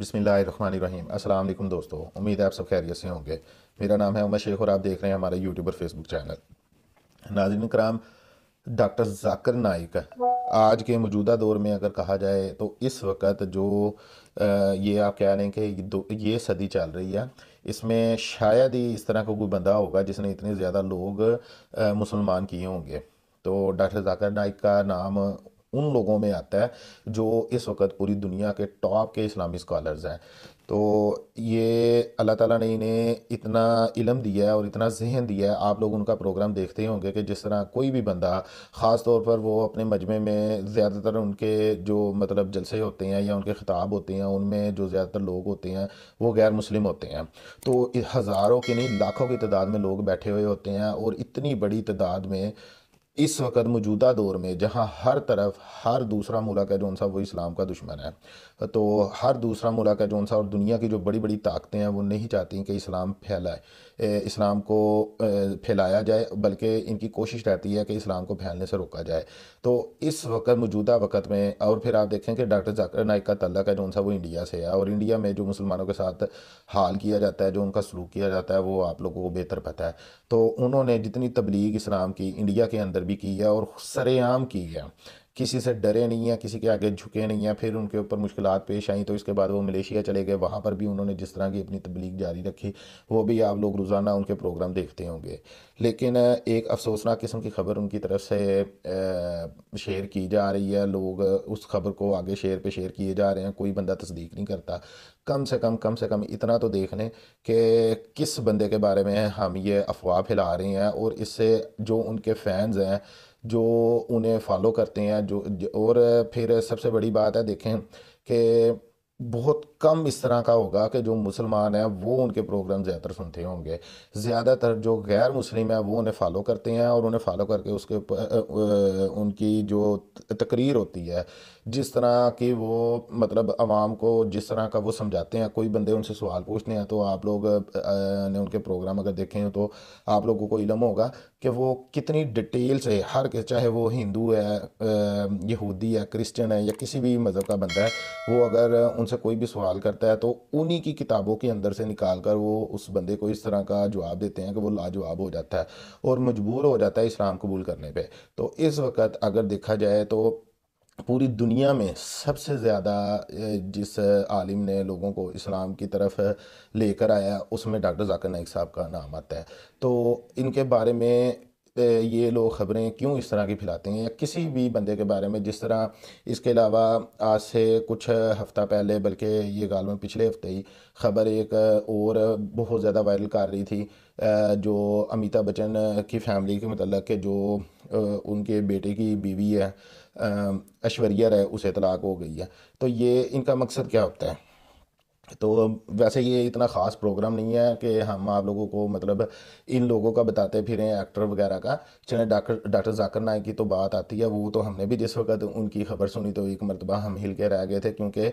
बसमीम अल्लाम दोस्तों उम्मीद है आप सब खैरियत से होंगे मेरा नाम है उमर शेख और आप देख रहे हैं हमारा यूट्यूब और फेसबुक चैनल नाजिन कराम डॉक्टर जाकर नाइक आज के मौजूदा दौर में अगर कहा जाए तो इस वक्त जो ये आप कह रहे हैं कि ये सदी चल रही है इसमें शायद ही इस तरह का कोई बंदा होगा जिसने इतने ज़्यादा लोग मुसलमान किए होंगे तो डॉक्टर जाकर नाइक का नाम उन लोगों में आता है जो इस वक्त पूरी दुनिया के टॉप के इस्लामी स्कॉलर्स हैं तो ये अल्लाह ताला ने इन्हें इतना इलम दिया है और इतना जहन दिया है आप लोग उनका प्रोग्राम देखते ही होंगे कि जिस तरह कोई भी बंदा ख़ास तौर पर वो अपने मजमे में ज़्यादातर उनके जो मतलब जलसे होते हैं या उनके ख़िताब होते हैं उनमें जो ज़्यादातर लोग होते हैं वो गैर मुस्लिम होते हैं तो हज़ारों के नहीं लाखों की तादाद में लोग बैठे हुए होते हैं और इतनी बड़ी तादाद में इस वक्त मौजूदा दौर में जहाँ हर तरफ हर दूसरा मुल्क है जौन सा वो इस्लाम का दुश्मन है तो हर दूसरा मुल्क है जौन सा और दुनिया की जो बड़ी बड़ी ताकतें हैं वो नहीं चाहती कि इस्लाम फैलाए इस्लाम को फैलाया जाए बल्कि इनकी कोशिश रहती है कि इस्लाम को फैलने से रोका जाए तो इस वक्त मौजूदा वक्त में और फिर आप देखें कि डॉक्टर जाकर नायक का तल्ला है जौन सा वो इंडिया से है और इंडिया में जो मुसलमानों के साथ हाल किया जाता है जो उनका सलूक किया जाता है वो आप लोगों को बेहतर पता है तो उन्होंने जितनी तबलीग इस्लाम की इंडिया के अंदर भी की है और सरेआम की है किसी से डरे नहीं हैं किसी के आगे झुके नहीं हैं फिर उनके ऊपर मुश्किल पेश आई तो इसके बाद वो मलेशिया चले गए वहाँ पर भी उन्होंने जिस तरह की अपनी तबलीग जारी रखी वो भी आप लोग रोज़ाना उनके प्रोग्राम देखते होंगे लेकिन एक अफसोसनाक किस्म की खबर उनकी तरफ से शेयर की जा रही है लोग उस खबर को आगे शेयर पर शेयर किए जा रहे हैं कोई बंदा तस्दीक नहीं करता कम से कम कम से कम इतना तो देख लें कि किस बंदे के बारे में हम ये अफवाह फैला रहे हैं और इससे जो उनके फैंस हैं जो उन्हें फॉलो करते हैं जो और फिर सबसे बड़ी बात है देखें कि बहुत कम इस तरह का होगा कि जो मुसलमान हैं वो उनके प्रोग्राम ज़्यादातर सुनते होंगे ज़्यादातर जो गैर मुस्लिम हैं वो उन्हें फ़ॉलो करते हैं और उन्हें फ़ॉलो करके उसके उनकी जो तकरीर होती है जिस तरह की वो मतलब आवाम को जिस तरह का वो समझाते हैं कोई बंदे उनसे सवाल पूछते हैं तो आप लोग ने उनके प्रोग्राम अगर देखे हैं तो आप लोगों को इलम होगा कि वो कितनी डिटेल से हर चाहे वो हिंदू है यहूदी है क्रिश्चियन है या किसी भी मज़हब का बंदा है वो अगर उनसे कोई भी सवाल करता है तो उन्हीं की किताबों के अंदर से निकाल कर वो उस बंदे को इस तरह का जवाब देते हैं कि वो लाजवाब हो जाता है और मजबूर हो जाता है इस्लाम कबूल करने पर तो इस वक्त अगर देखा जाए तो पूरी दुनिया में सबसे ज़्यादा जिस आलिम ने लोगों को इस्लाम की तरफ लेकर आया उसमें डॉक्टर जाकर नाइक साहब का नाम आता है तो इनके बारे में ये लोग ख़बरें क्यों इस तरह की फैलाते हैं या किसी भी बंदे के बारे में जिस तरह इसके अलावा आज से कुछ हफ़्ता पहले बल्कि ये गाल में पिछले हफ्ते ही ख़बर एक और बहुत ज़्यादा वायरल कर रही थी जो अमिताभ बच्चन की फैमिली के मतलब के जो उनके बेटे की बीवी है ऐश्वर्या है उसे तलाक हो गई है तो ये इनका मकसद क्या होता है तो वैसे ये इतना ख़ास प्रोग्राम नहीं है कि हम आप लोगों को मतलब इन लोगों का बताते फिरें एक्टर वगैरह का चले डॉक्टर डॉक्टर जाकर नायक की तो बात आती है वो तो हमने भी जिस वक्त उनकी खबर सुनी तो एक मरतबा हम हिल के रह गए थे क्योंकि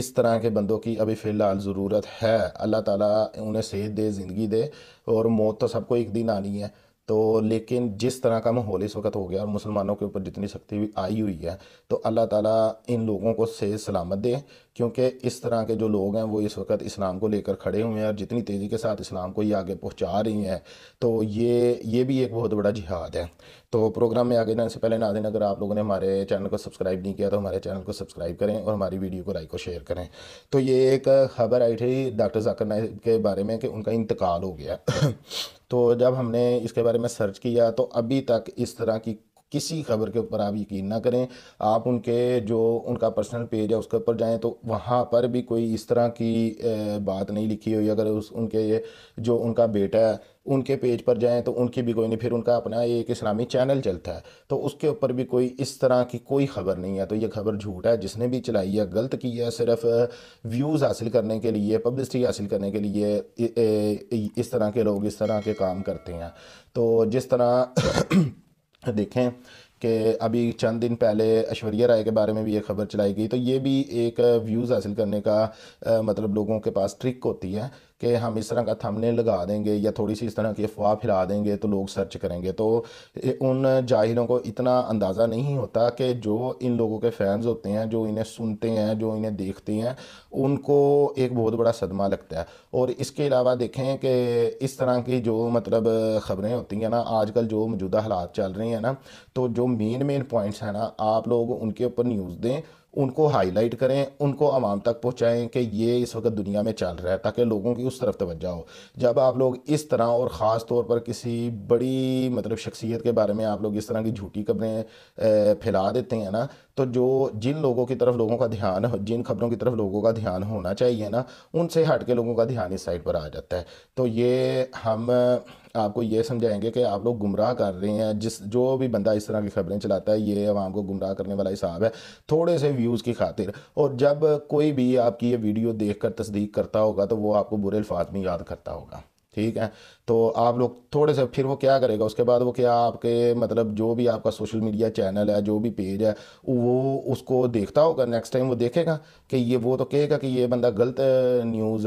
इस तरह के बंदों की अभी फ़िलहाल ज़रूरत है अल्लाह ताला उन्हें सेहत दे ज़िंदगी दे और मौत तो सबको एक दिन आनी है तो लेकिन जिस तरह का माहौल इस वक्त हो गया और मुसलमानों के ऊपर जितनी सख्ती आई हुई है तो अल्लाह ताला इन लोगों को से सलामत दे क्योंकि इस तरह के जो लोग हैं वो इस वक्त इस्लाम को लेकर खड़े हुए हैं और जितनी तेज़ी के साथ इस्लाम को ये आगे पहुंचा रही हैं तो ये ये भी एक बहुत बड़ा जिहाद है तो प्रोग्राम में आगे जाने से पहले ना दिन अगर आप लोगों ने हमारे चैनल को सब्सक्राइब नहीं किया तो हमारे चैनल को सब्सक्राइब करें और हमारी वीडियो को लाइक और शेयर करें तो ये एक खबर आई थी डॉक्टर जाकर नायब के बारे में कि उनका इंतकाल हो गया तो जब हमने इसके बारे में सर्च किया तो अभी तक इस तरह की किसी खबर के ऊपर आप यकीन ना करें आप उनके जो उनका पर्सनल पेज है उसके ऊपर जाएँ तो वहाँ पर भी कोई इस तरह की बात नहीं लिखी हुई अगर उस उनके जो उनका बेटा है उनके पेज पर जाएं तो उनकी भी कोई नहीं फिर उनका अपना एक इस्लामी चैनल चलता है तो उसके ऊपर भी कोई इस तरह की कोई खबर नहीं है तो ये खबर झूठ है जिसने भी चलाई है गलत की है सिर्फ व्यूज़ हासिल करने के लिए पब्लिसिटी हासिल करने के लिए इस तरह के लोग इस तरह के काम करते हैं तो जिस तरह देखें कि अभी चंद दिन पहले ऐश्वर्या राय के बारे में भी ये खबर चलाई गई तो ये भी एक व्यूज़ हासिल करने का मतलब लोगों के पास ट्रिक होती है कि हम इस तरह का थंबनेल लगा देंगे या थोड़ी सी इस तरह की अफवाह फैला देंगे तो लोग सर्च करेंगे तो उन जाहिरों को इतना अंदाज़ा नहीं होता कि जो इन लोगों के फैंस होते हैं जो इन्हें सुनते हैं जो इन्हें देखते हैं उनको एक बहुत बड़ा सदमा लगता है और इसके अलावा देखें कि इस तरह की जो मतलब ख़बरें होती हैं ना आजकल जो मौजूदा हालात चल रहे हैं ना तो जो मेन मेन पॉइंट्स हैं ना आप लोग उनके ऊपर न्यूज़ दें उनको हाईलाइट करें उनको आवाम तक पहुँचाएँ कि ये इस वक्त दुनिया में चल रहा है ताकि लोगों की उस तरफ तोज्जा हो जब आप लोग इस तरह और ख़ास तौर पर किसी बड़ी मतलब शख्सियत के बारे में आप लोग इस तरह की झूठी खबरें फैला देते हैं ना तो जो जिन लोगों की तरफ लोगों का ध्यान जिन खबरों की तरफ लोगों का ध्यान होना चाहिए ना उनसे हट के लोगों का ध्यान इस साइड पर आ जाता है तो ये हम आपको ये समझाएंगे कि आप लोग गुमराह कर रहे हैं जिस जो भी बंदा इस तरह की खबरें चलाता है ये आवाम को गुमराह करने वाला हिसाब है थोड़े से व्यूज़ की खातिर और जब कोई भी आपकी ये वीडियो देख कर तस्दीक करता होगा तो वो आपको बुरे अल्फाज में याद करता होगा ठीक है तो आप लोग थोड़े से फिर वो क्या करेगा उसके बाद वो क्या आपके मतलब जो भी आपका सोशल मीडिया चैनल है जो भी पेज है वो उसको देखता होगा नेक्स्ट टाइम वो देखेगा कि ये वो तो कहेगा कि ये बंदा गलत न्यूज़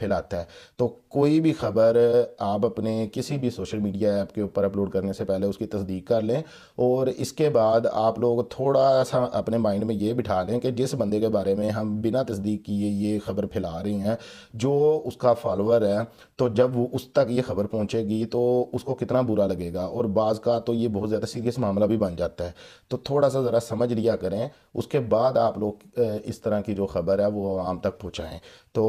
फैलाता है तो कोई भी ख़बर आप अपने किसी भी सोशल मीडिया ऐप के ऊपर अपलोड करने से पहले उसकी तस्दीक कर लें और इसके बाद आप लोग थोड़ा सा अपने माइंड में ये बिठा लें कि जिस बंदे के बारे में हम बिना तस्दीक किए ये खबर फैला रहे हैं जो उसका फॉलोअर है तो जब वो उस तक ये खबर पहुंचेगी तो उसको कितना बुरा लगेगा और बाज़ का तो ये बहुत ज़्यादा सीरियस मामला भी बन जाता है तो थोड़ा सा ज़रा समझ लिया करें उसके बाद आप लोग इस तरह की जो खबर है वो आम तक पहुँचाएँ तो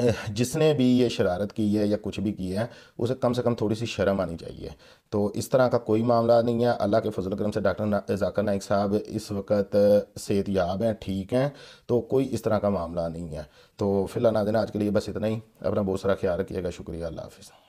जिसने भी ये शरारत की है या कुछ भी किया है उसे कम से कम थोड़ी सी शर्म आनी चाहिए तो इस तरह का कोई मामला नहीं है अल्लाह के फजल करम से डॉक्टर ना, जाकर नाइक साहब इस वक्त सेहतियाब हैं ठीक हैं तो कोई इस तरह का मामला नहीं है तो फिलहाल ना नादिन आज के लिए बस इतना ही अपना बहुत सारा ख्याल रखिएगा शुक्रिया अल्लाह हाफिज़